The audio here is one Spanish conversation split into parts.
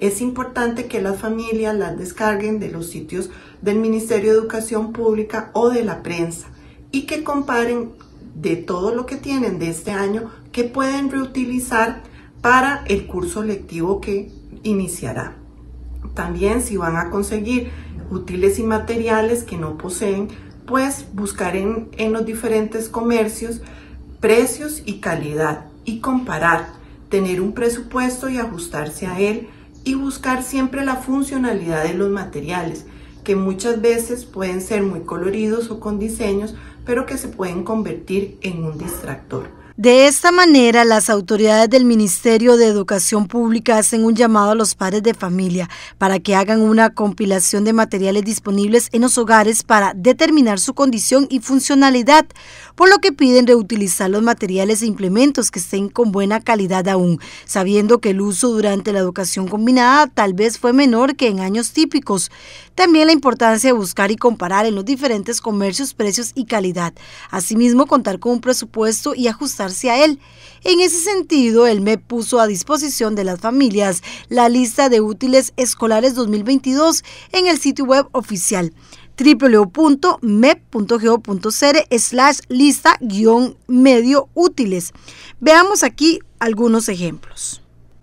Es importante que las familias las descarguen de los sitios del Ministerio de Educación Pública o de la prensa y que comparen de todo lo que tienen de este año que pueden reutilizar para el curso lectivo que iniciará. También si van a conseguir útiles y materiales que no poseen, pues buscar en, en los diferentes comercios precios y calidad y comparar, tener un presupuesto y ajustarse a él y buscar siempre la funcionalidad de los materiales, que muchas veces pueden ser muy coloridos o con diseños, pero que se pueden convertir en un distractor. De esta manera, las autoridades del Ministerio de Educación Pública hacen un llamado a los padres de familia para que hagan una compilación de materiales disponibles en los hogares para determinar su condición y funcionalidad, por lo que piden reutilizar los materiales e implementos que estén con buena calidad aún, sabiendo que el uso durante la educación combinada tal vez fue menor que en años típicos. También la importancia de buscar y comparar en los diferentes comercios precios y calidad. Asimismo, contar con un presupuesto y ajustarse a él. En ese sentido, el MEP puso a disposición de las familias la lista de útiles escolares 2022 en el sitio web oficial www.mep.go.cr slash lista medio útiles. Veamos aquí algunos ejemplos.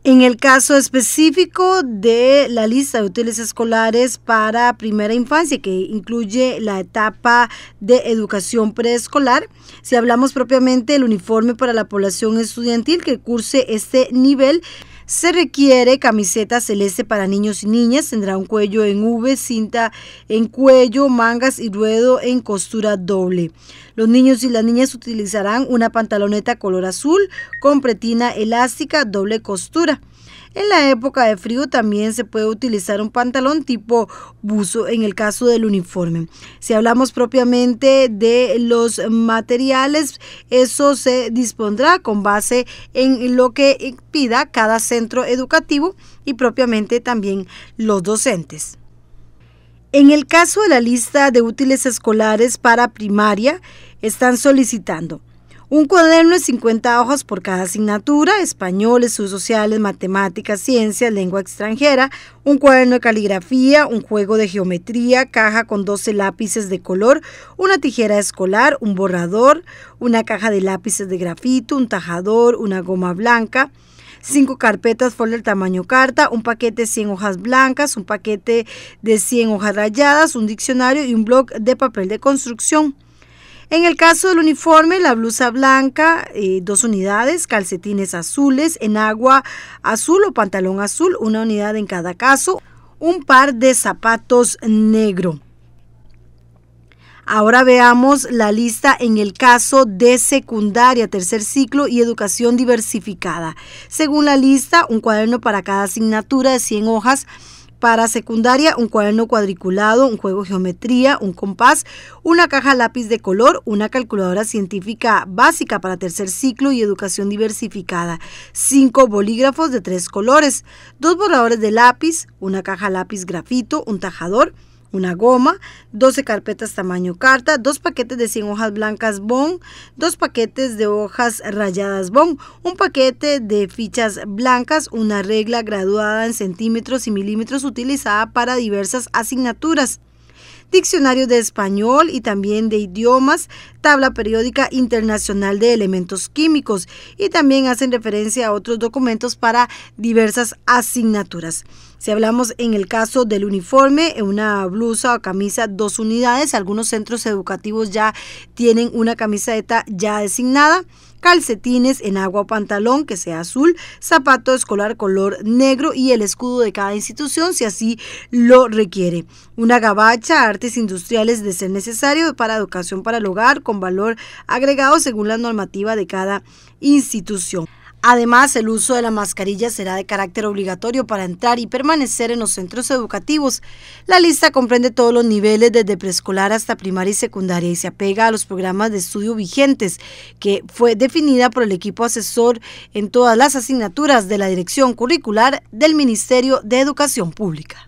En el caso específico de la lista de útiles escolares para primera infancia, que incluye la etapa de educación preescolar, si hablamos propiamente del uniforme para la población estudiantil que curse este nivel, se requiere camiseta celeste para niños y niñas, tendrá un cuello en V, cinta en cuello, mangas y ruedo en costura doble. Los niños y las niñas utilizarán una pantaloneta color azul con pretina elástica doble costura. En la época de frío también se puede utilizar un pantalón tipo buzo en el caso del uniforme. Si hablamos propiamente de los materiales, eso se dispondrá con base en lo que pida cada centro educativo y propiamente también los docentes. En el caso de la lista de útiles escolares para primaria, están solicitando un cuaderno de 50 hojas por cada asignatura, español, estudios sociales, matemáticas, ciencias, lengua extranjera, un cuaderno de caligrafía, un juego de geometría, caja con 12 lápices de color, una tijera escolar, un borrador, una caja de lápices de grafito, un tajador, una goma blanca, cinco carpetas folder tamaño carta, un paquete de 100 hojas blancas, un paquete de 100 hojas rayadas, un diccionario y un blog de papel de construcción. En el caso del uniforme, la blusa blanca, eh, dos unidades, calcetines azules, en agua azul o pantalón azul, una unidad en cada caso, un par de zapatos negro. Ahora veamos la lista en el caso de secundaria, tercer ciclo y educación diversificada. Según la lista, un cuaderno para cada asignatura de 100 hojas para secundaria, un cuaderno cuadriculado, un juego de geometría, un compás, una caja lápiz de color, una calculadora científica básica para tercer ciclo y educación diversificada, cinco bolígrafos de tres colores, dos borradores de lápiz, una caja lápiz grafito, un tajador, una goma, 12 carpetas tamaño carta, dos paquetes de 100 hojas blancas Bon, dos paquetes de hojas rayadas Bon, un paquete de fichas blancas, una regla graduada en centímetros y milímetros utilizada para diversas asignaturas. Diccionario de español y también de idiomas, tabla periódica internacional de elementos químicos y también hacen referencia a otros documentos para diversas asignaturas. Si hablamos en el caso del uniforme, una blusa o camisa, dos unidades. Algunos centros educativos ya tienen una camiseta ya designada calcetines en agua pantalón que sea azul, zapato escolar color negro y el escudo de cada institución si así lo requiere. Una gabacha, artes industriales de ser necesario para educación para el hogar con valor agregado según la normativa de cada institución. Además, el uso de la mascarilla será de carácter obligatorio para entrar y permanecer en los centros educativos. La lista comprende todos los niveles desde preescolar hasta primaria y secundaria y se apega a los programas de estudio vigentes, que fue definida por el equipo asesor en todas las asignaturas de la Dirección Curricular del Ministerio de Educación Pública.